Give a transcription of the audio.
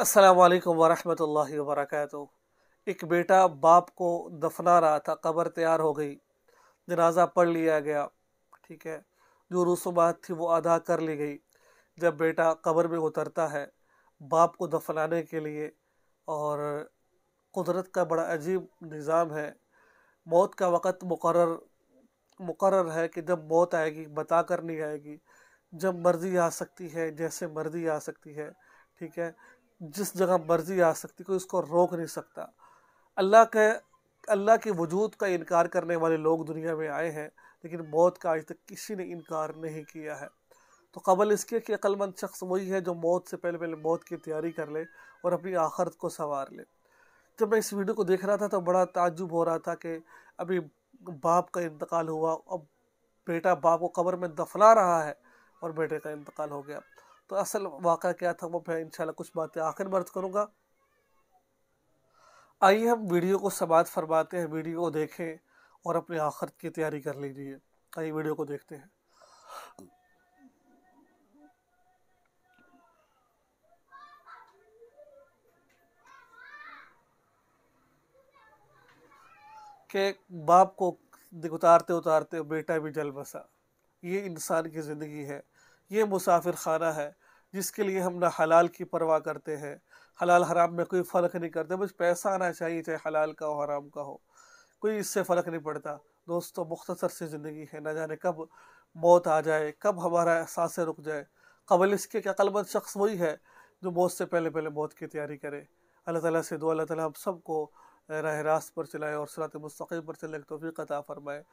असलकम वरहमल वर्क एक बेटा बाप को दफना रहा था कब्र तैयार हो गई जनाजा पढ़ लिया गया ठीक है जो रसूमात थी वो अदा कर ली गई जब बेटा कब्र में उतरता है बाप को दफनाने के लिए और कुदरत का बड़ा अजीब निज़ाम है मौत का वक़्त मुकर मुकर है कि जब मौत आएगी बता कर नहीं आएगी जब मर्ज़ी आ सकती है जैसे मर्ज़ी आ सकती है ठीक है जिस जगह मर्जी आ सकती कोई उसको रोक नहीं सकता अल्लाह के अल्लाह के वजूद का इनकार करने वाले लोग दुनिया में आए हैं लेकिन मौत का आज तक किसी ने इनकार नहीं किया है तो कबल इसके कि अक्लमंद शख्स वही है जो मौत से पहले पहले मौत की तैयारी कर ले और अपनी आखरत को संवार ले जब मैं इस वीडियो को देख रहा था तो बड़ा ताजुब हो रहा था कि अभी बाप का इंतकाल हुआ अब बेटा बाप को कबर में दफना रहा है और बेटे का इंतकाल हो गया तो असल वाक़ा क्या था वो मैं इनशाला कुछ बातें आखिर मर्द करूँगा आइए हम वीडियो को समाज फरमाते हैं वीडियो को देखें और अपने आखिर की तैयारी कर लीजिए आइए वीडियो को देखते हैं कि बाप को उतारते उतारते बेटा भी जल बसा ये इंसान की ज़िंदगी है ये मुसाफिर खाना है जिसके लिए हम ना हलाल की परवाह करते हैं हलाल हराम में कोई फ़र्क नहीं करते बस पैसा आना चाहिए चाहे हलाल का हो हराम का हो कोई इससे फ़र्क नहीं पड़ता दोस्तों मुख्तसर सी ज़िंदगी है ना जाने कब मौत आ जाए कब हमारा एहसास रुक जाए कबल इसके क्या कलबंद शख्स वही है जो मौत से पहले पहले मौत की तैयारी करे अल्लाह ताला से दुआ अल्लाह ताला हम सबको राह रास्त पर चलाए और सरात मुस्तक़ीम पर चलने की फिर अता फ़रमाए